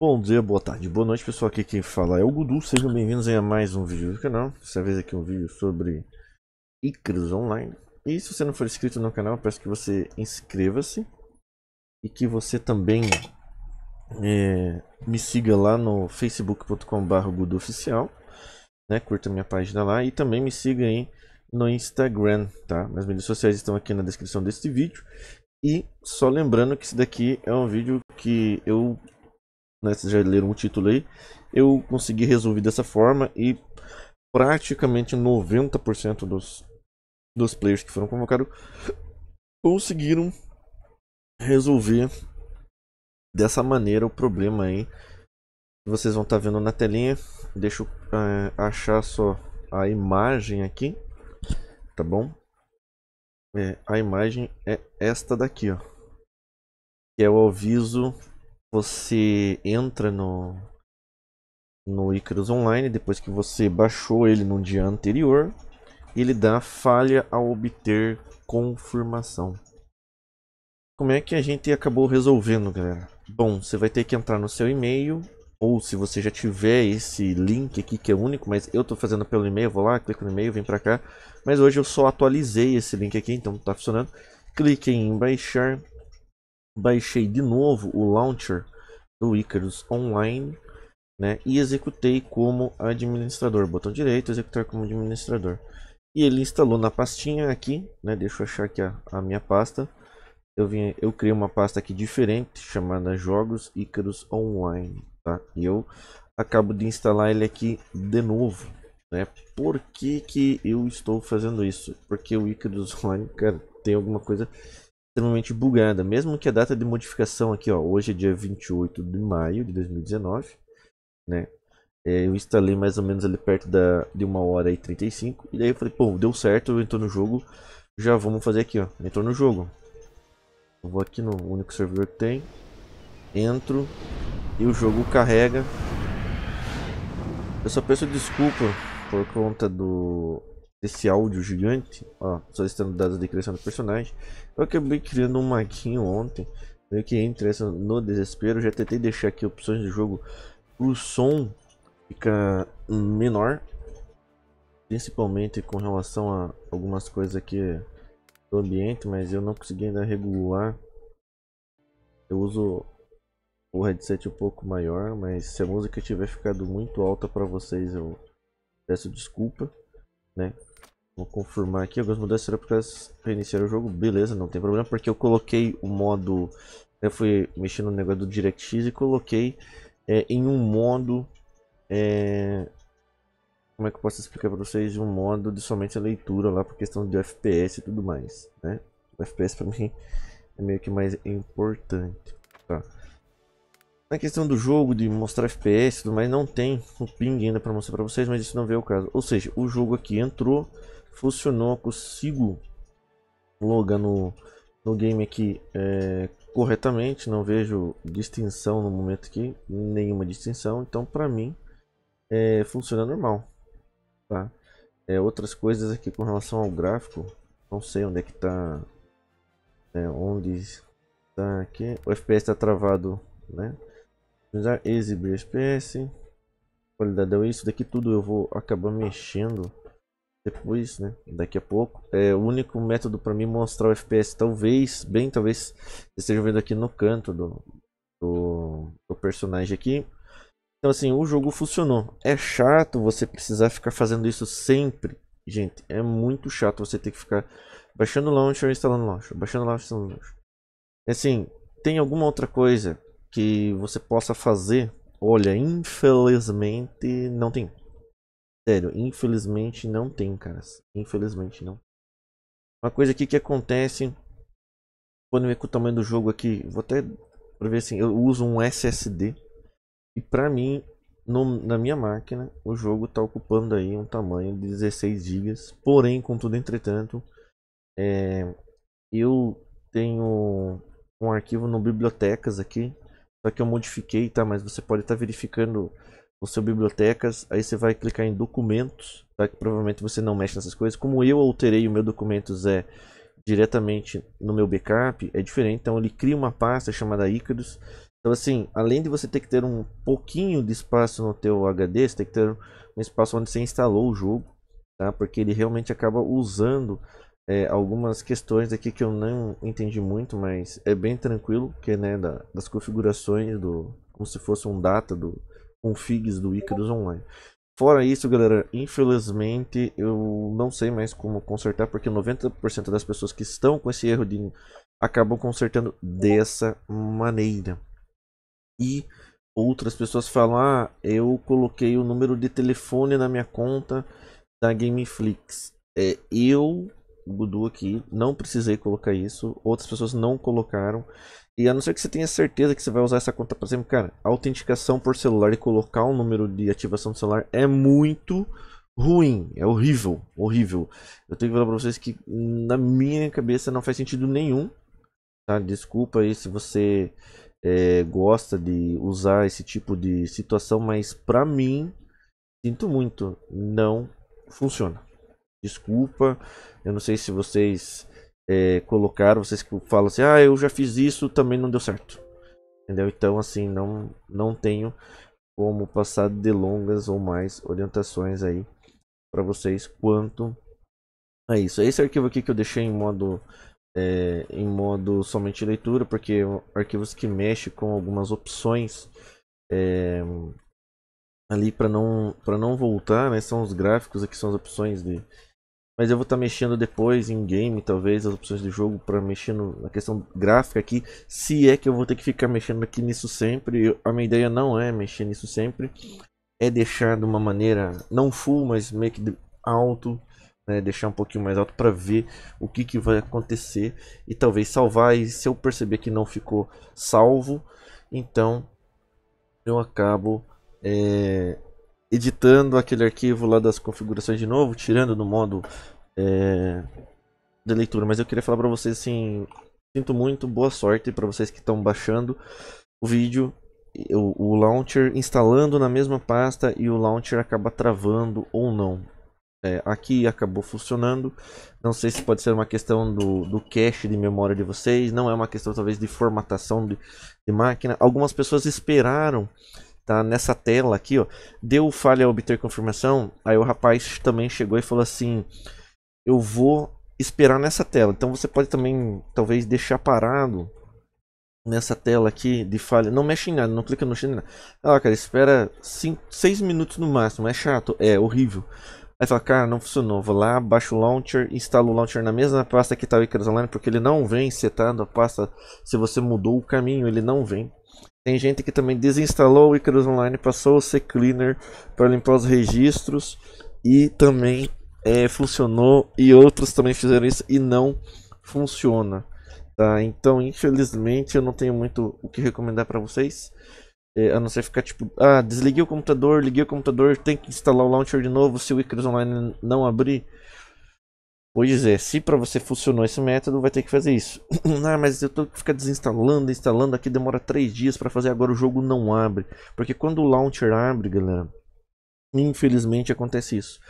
Bom dia, boa tarde, boa noite pessoal, aqui quem fala é o Gudu, sejam bem-vindos a mais um vídeo do canal, dessa vez aqui um vídeo sobre Icarus Online E se você não for inscrito no canal, peço que você inscreva-se E que você também é, me siga lá no facebook.com.br GuduOficial né? Curta minha página lá e também me siga aí no Instagram, tá? Minhas mídias sociais estão aqui na descrição deste vídeo e só lembrando que esse daqui é um vídeo que eu né, vocês já leram o título aí, eu consegui resolver dessa forma e praticamente 90% dos, dos players que foram convocados conseguiram resolver dessa maneira o problema aí. Vocês vão estar tá vendo na telinha, deixa eu é, achar só a imagem aqui, tá bom? É, a imagem é esta daqui, ó. Que é o aviso você entra no no Icarus Online depois que você baixou ele no dia anterior, ele dá falha ao obter confirmação. Como é que a gente acabou resolvendo, galera? Bom, você vai ter que entrar no seu e-mail ou se você já tiver esse link aqui que é único, mas eu estou fazendo pelo e-mail, vou lá, clico no e-mail, vem para cá. Mas hoje eu só atualizei esse link aqui, então está funcionando. Clique em baixar, baixei de novo o launcher do Icarus Online né, e executei como administrador. Botão direito, executar como administrador. E ele instalou na pastinha aqui, né, deixa eu achar aqui a, a minha pasta. Eu, vim, eu criei uma pasta aqui diferente, chamada Jogos Icarus Online. Tá? E eu acabo de instalar ele aqui de novo. Né? Por que, que eu estou fazendo isso? Porque o Icarus Online cara, tem alguma coisa extremamente bugada, mesmo que a data de modificação aqui, ó, hoje é dia 28 de maio de 2019, né? É, eu instalei mais ou menos ali perto da, de uma hora e 35 e daí eu falei, pô, deu certo, eu entrou no jogo, já vamos fazer aqui, ó, entrou no jogo. Eu vou aqui no único servidor que tem, entro e o jogo carrega. Eu só peço desculpa por conta do esse áudio gigante, ó, estando dados de criação do personagem. Eu acabei criando um maquinho ontem, meio que entra no desespero. Já tentei deixar aqui opções de jogo o som fica menor, principalmente com relação a algumas coisas aqui do ambiente, mas eu não consegui ainda regular. Eu uso o headset um pouco maior, mas se a música tiver ficado muito alta para vocês, eu peço desculpa, né? Vou confirmar aqui, algumas mudanças serão reiniciar o jogo, beleza, não tem problema, porque eu coloquei o modo, eu fui mexendo no negócio do DirectX e coloquei é, em um modo, é, como é que eu posso explicar para vocês, um modo de somente a leitura lá, por questão de FPS e tudo mais, né, o FPS para mim é meio que mais importante, tá. Na questão do jogo, de mostrar FPS e tudo mais, não tem o um ping ainda para mostrar para vocês, mas isso não veio o caso. Ou seja, o jogo aqui entrou, funcionou. Consigo logar no, no game aqui é, corretamente. Não vejo distinção no momento aqui, nenhuma distinção. Então, para mim, é, funciona normal. Tá? É, outras coisas aqui com relação ao gráfico, não sei onde é que tá, é, onde está aqui. O FPS está travado, né? exibir FPS, qualidade é isso. Daqui tudo eu vou acabar mexendo depois, né? Daqui a pouco. É o único método para mim mostrar o FPS. Talvez, bem, talvez vocês estejam vendo aqui no canto do, do, do personagem aqui. Então assim, o jogo funcionou. É chato você precisar ficar fazendo isso sempre. Gente, é muito chato você ter que ficar baixando o launcher e instalando o launcher. Baixando o launcher e instalando o launcher. Assim, tem alguma outra coisa que você possa fazer? Olha, infelizmente não tem. Sério, infelizmente não tem, caras. Infelizmente não. Uma coisa aqui que acontece quando eu ver com o tamanho do jogo aqui, vou até pra ver assim, eu uso um SSD e pra mim, no, na minha máquina, o jogo tá ocupando aí um tamanho de 16 GB, porém, contudo, entretanto, é, eu tenho um arquivo no bibliotecas aqui, só que eu modifiquei, tá? Mas você pode estar tá verificando no seu bibliotecas, aí você vai clicar em documentos, tá? Que provavelmente você não mexe nessas coisas. Como eu alterei o meu documentos é diretamente no meu backup, é diferente. Então ele cria uma pasta chamada Icarus. Então assim, além de você ter que ter um pouquinho de espaço no teu HD, você tem que ter um espaço onde você instalou o jogo, tá? Porque ele realmente acaba usando é, algumas questões aqui que eu não entendi muito, mas é bem tranquilo, que é, né, da, das configurações do como se fosse um data do, configs do Icarus Online. Fora isso, galera, infelizmente eu não sei mais como consertar, porque 90% das pessoas que estão com esse erro de acabam consertando dessa maneira. E outras pessoas falam: "Ah, eu coloquei o número de telefone na minha conta da Gameflix". É, eu Gudu aqui, não precisei colocar isso, outras pessoas não colocaram. E a não ser que você tenha certeza que você vai usar essa conta por exemplo, cara, a autenticação por celular e colocar um número de ativação do celular é muito ruim, é horrível, horrível. Eu tenho que falar para vocês que na minha cabeça não faz sentido nenhum. Tá? Desculpa aí se você é, gosta de usar esse tipo de situação, mas para mim, sinto muito, não funciona. Desculpa, eu não sei se vocês é, colocaram, vocês que falam assim, ah, eu já fiz isso, também não deu certo. Entendeu? Então, assim, não, não tenho como passar delongas ou mais orientações aí para vocês quanto a isso. É esse arquivo aqui que eu deixei em modo é, em modo somente leitura, porque é arquivos que mexe com algumas opções é, ali para não para não voltar, né? São os gráficos aqui são as opções de mas eu vou estar tá mexendo depois em game, talvez, as opções de jogo para mexer no, na questão gráfica aqui. Se é que eu vou ter que ficar mexendo aqui nisso sempre, eu, a minha ideia não é mexer nisso sempre. É deixar de uma maneira, não full, mas meio que alto. Né, deixar um pouquinho mais alto para ver o que, que vai acontecer e talvez salvar. E se eu perceber que não ficou salvo, então eu acabo é, editando aquele arquivo lá das configurações de novo, tirando do modo é, de leitura. Mas eu queria falar para vocês assim, sinto muito, boa sorte para vocês que estão baixando o vídeo, o, o launcher instalando na mesma pasta e o launcher acaba travando ou não. É, aqui acabou funcionando. Não sei se pode ser uma questão do, do cache de memória de vocês, não é uma questão talvez de formatação de, de máquina. Algumas pessoas esperaram tá nessa tela aqui, ó. Deu falha a obter confirmação. Aí o rapaz também chegou e falou assim: "Eu vou esperar nessa tela". Então você pode também talvez deixar parado nessa tela aqui de falha. Não mexe em nada, não clica no China. Ah, cara, espera 6 minutos no máximo. É chato, é horrível. Aí fala, cara, não funcionou. Vou lá, baixo o launcher, instalo o launcher na mesma pasta que está o Icarus Online, porque ele não vem setado a pasta. Se você mudou o caminho, ele não vem. Tem gente que também desinstalou o Icarus Online, passou o CCleaner para limpar os registros e também é, funcionou e outros também fizeram isso e não funciona. Tá? Então, infelizmente, eu não tenho muito o que recomendar para vocês. É, a não ser ficar tipo, ah, desliguei o computador, liguei o computador, tem que instalar o launcher de novo se o Icarus Online não abrir. Pois é, se para você funcionou esse método, vai ter que fazer isso. ah, mas eu tô ficar desinstalando, instalando aqui demora 3 dias para fazer, agora o jogo não abre. Porque quando o launcher abre, galera, infelizmente acontece isso.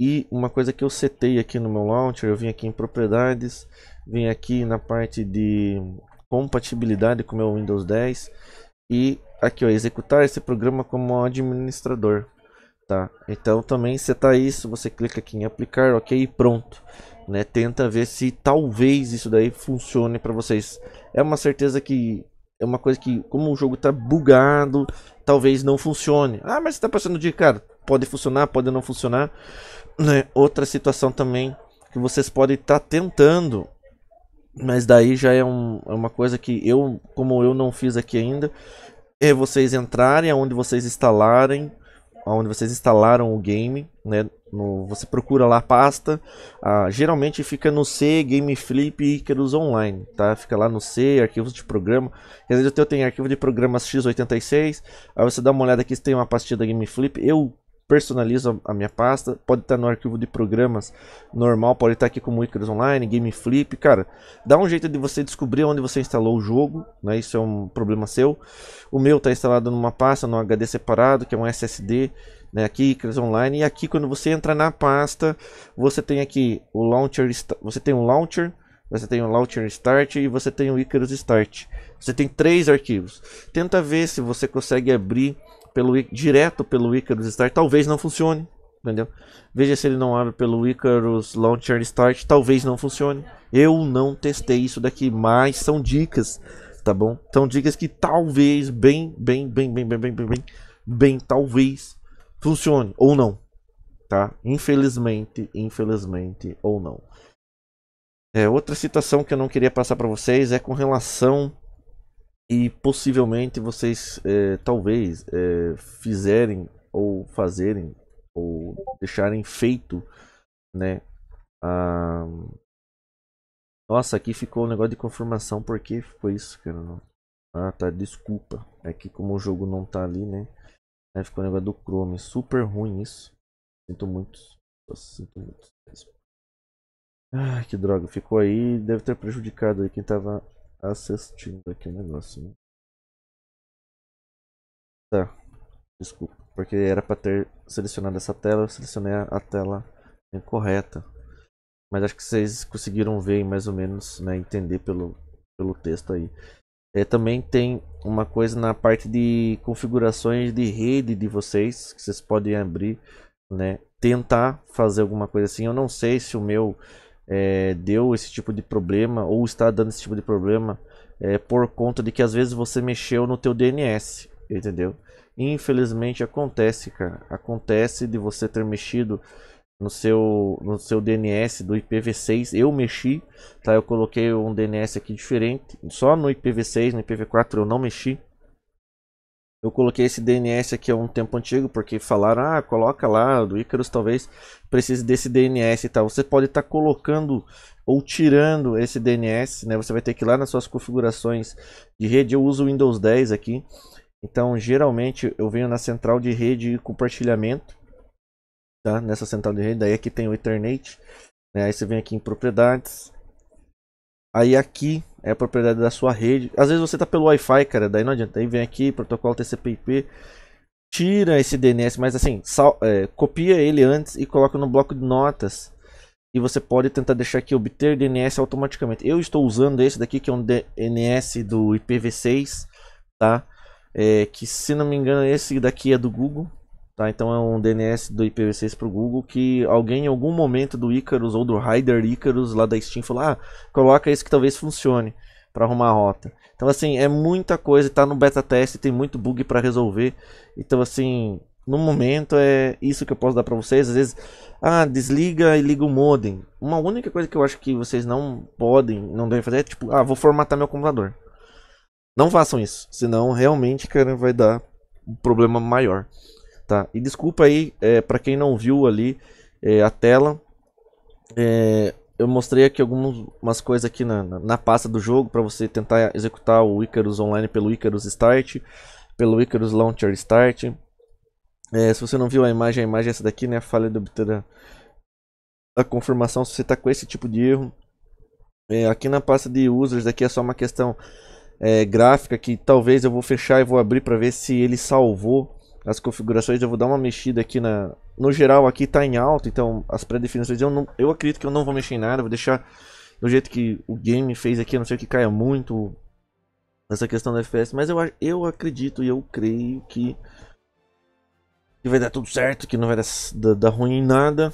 E uma coisa que eu setei aqui no meu launcher, eu vim aqui em propriedades, vim aqui na parte de compatibilidade com o meu Windows 10 e aqui ó, executar esse programa como administrador. Tá? Então também tá setar isso, você clica aqui em aplicar, ok, e pronto. Né? Tenta ver se talvez isso daí funcione para vocês. É uma certeza que é uma coisa que, como o jogo está bugado, talvez não funcione. Ah, mas está passando de cara. Pode funcionar, pode não funcionar. Né? Outra situação também que vocês podem estar tá tentando, mas daí já é, um, é uma coisa que eu, como eu não fiz aqui ainda, é vocês entrarem aonde vocês instalarem onde vocês instalaram o game, né? No, você procura lá a pasta, ah, geralmente fica no C, Game Flip e Icarus Online, tá? Fica lá no C, arquivos de programa, quer dizer, eu tenho arquivo de programas x86, aí você dá uma olhada aqui se tem uma pastinha da Game Flip, eu personalizo a minha pasta, pode estar no arquivo de programas normal, pode estar aqui como Icarus Online, Game Flip, cara, dá um jeito de você descobrir onde você instalou o jogo, né, isso é um problema seu, o meu está instalado numa pasta, num HD separado, que é um SSD, né, aqui Icarus Online, e aqui quando você entra na pasta, você tem aqui o launcher, você tem um launcher, você tem o Launcher Start e você tem o Icarus Start. Você tem três arquivos. Tenta ver se você consegue abrir pelo, direto pelo Icarus Start talvez não funcione. Entendeu? Veja se ele não abre pelo Icarus Launcher Start, talvez não funcione. Eu não testei isso daqui, mas são dicas, tá bom? São dicas que talvez, bem, bem, bem, bem, bem, bem, bem, bem, bem talvez funcione ou não, tá? Infelizmente, infelizmente ou não. É, outra citação que eu não queria passar para vocês é com relação e possivelmente vocês é, talvez é, fizerem ou fazerem ou deixarem feito né a... nossa aqui ficou um negócio de confirmação porque ficou isso cara não... ah tá desculpa é que como o jogo não tá ali né aí ficou um negócio do Chrome super ruim isso sinto muito nossa, sinto muito mesmo ah que droga ficou aí deve ter prejudicado aí quem tava Tá assistindo aqui o negócio, né? Tá, desculpa, porque era para ter selecionado essa tela, eu selecionei a tela incorreta. Mas acho que vocês conseguiram ver mais ou menos, né, entender pelo, pelo texto aí. É, também tem uma coisa na parte de configurações de rede de vocês, que vocês podem abrir, né, tentar fazer alguma coisa assim. Eu não sei se o meu é, deu esse tipo de problema ou está dando esse tipo de problema é, por conta de que às vezes você mexeu no teu DNS, entendeu? Infelizmente acontece, cara. Acontece de você ter mexido no seu, no seu DNS do IPv6. Eu mexi, tá? Eu coloquei um DNS aqui diferente. Só no IPv6, no IPv4 eu não mexi. Eu coloquei esse DNS aqui há um tempo antigo, porque falaram, ah, coloca lá, do Icarus talvez precise desse DNS e tal. Você pode estar tá colocando ou tirando esse DNS, né? Você vai ter que ir lá nas suas configurações de rede. Eu uso o Windows 10 aqui, então geralmente eu venho na central de rede e compartilhamento, tá? Nessa central de rede, daí aqui é tem o Ethernet, né? Aí você vem aqui em propriedades, Aí aqui é a propriedade da sua rede. Às vezes você tá pelo Wi-Fi, cara, daí não adianta. Aí vem aqui, protocolo TCP/IP, tira esse DNS, mas assim, sal, é, copia ele antes e coloca no bloco de notas. E você pode tentar deixar aqui obter DNS automaticamente. Eu estou usando esse daqui que é um DNS do IPv6, tá? É, que se não me engano esse daqui é do Google. Tá, então é um DNS do IPv6 para o Google que alguém em algum momento do Icarus ou do Rider Icarus lá da Steam falou: ah, coloca isso que talvez funcione para arrumar a rota. Então, assim, é muita coisa, está no beta teste, tem muito bug para resolver. Então, assim, no momento é isso que eu posso dar para vocês. Às vezes, ah, desliga e liga o modem. Uma única coisa que eu acho que vocês não podem, não devem fazer é tipo, ah, vou formatar meu computador. Não façam isso, senão realmente, cara, vai dar um problema maior. Tá? E desculpa aí é, para quem não viu ali é, a tela. É, eu mostrei aqui algumas coisas aqui na, na, na pasta do jogo para você tentar executar o Icarus Online pelo Icarus Start, pelo Icarus Launcher Start. É, se você não viu a imagem, a imagem é essa daqui, né? A falha de obter a, a confirmação se você está com esse tipo de erro. É, aqui na pasta de users, aqui é só uma questão é, gráfica que talvez eu vou fechar e vou abrir para ver se ele salvou as configurações, eu vou dar uma mexida aqui na... No geral aqui tá em alto, então as pré-definições eu, eu acredito que eu não vou mexer em nada, vou deixar do jeito que o game fez aqui, a não ser que caia muito essa questão da FPS, mas eu, eu acredito e eu creio que, que vai dar tudo certo, que não vai dar, dar, dar ruim em nada.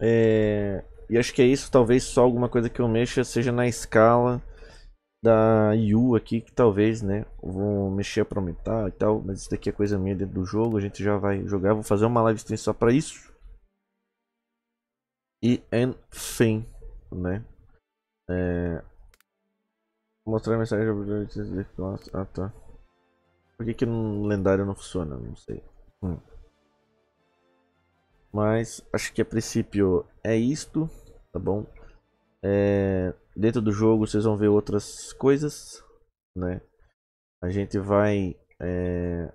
É, e acho que é isso, talvez só alguma coisa que eu mexa seja na escala da Yu aqui que talvez, né, vou mexer a prometer e tal, mas isso daqui é coisa minha dentro do jogo, a gente já vai jogar, vou fazer uma live stream só para isso. E enfim, né, é... Vou mostrar a mensagem Ah tá. Por que que no lendário não funciona? Não sei. Hum. Mas acho que a princípio é isto, tá bom? É dentro do jogo vocês vão ver outras coisas, né? A gente vai... É...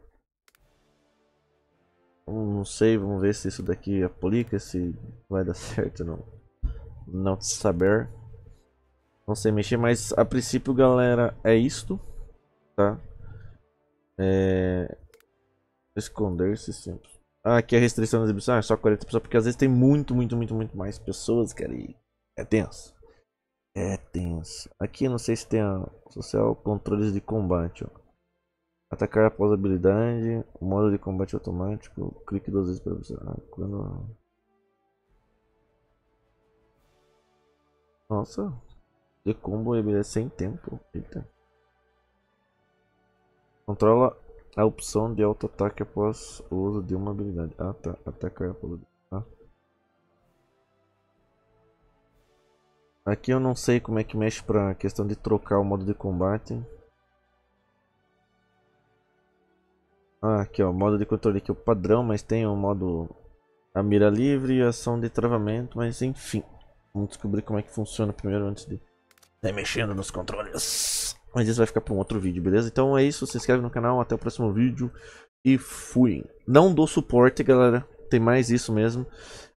Não sei, vamos ver se isso daqui aplica, se vai dar certo não. Não saber. Não sei mexer, mas a princípio, galera, é isto, tá? É... Esconder-se sempre. Ah, aqui a restrição da exibição é só 40 pessoas, porque às vezes tem muito, muito, muito, muito mais pessoas, cara, e é tenso. É tenso. Aqui não sei se tem a social controles de combate. Ó. Atacar após habilidade, modo de combate automático, clique duas vezes para você. Ah, quando... Nossa, de combo e habilidade sem tempo. Eita. Controla a opção de auto-ataque após o uso de uma habilidade. Ah tá, atacar após habilidade. Aqui eu não sei como é que mexe para a questão de trocar o modo de combate. Ah, aqui ó, modo de controle aqui é o padrão, mas tem o modo a mira livre e ação de travamento, mas enfim. Vamos descobrir como é que funciona primeiro antes de sair mexendo nos controles. Mas isso vai ficar para um outro vídeo, beleza? Então é isso, se inscreve no canal, até o próximo vídeo e fui. Não dou suporte, galera tem mais isso mesmo.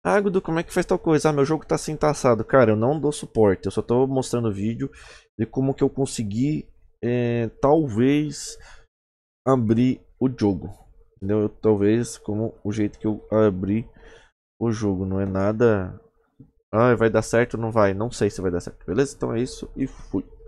Ah, Gudu, como é que faz tal coisa? Ah, meu jogo tá assim taçado. Tá Cara, eu não dou suporte, eu só tô mostrando o vídeo de como que eu consegui, é, talvez, abrir o jogo. Entendeu? talvez como o jeito que eu abri o jogo, não é nada... Ah, vai dar certo ou não vai? Não sei se vai dar certo, beleza? Então é isso e fui.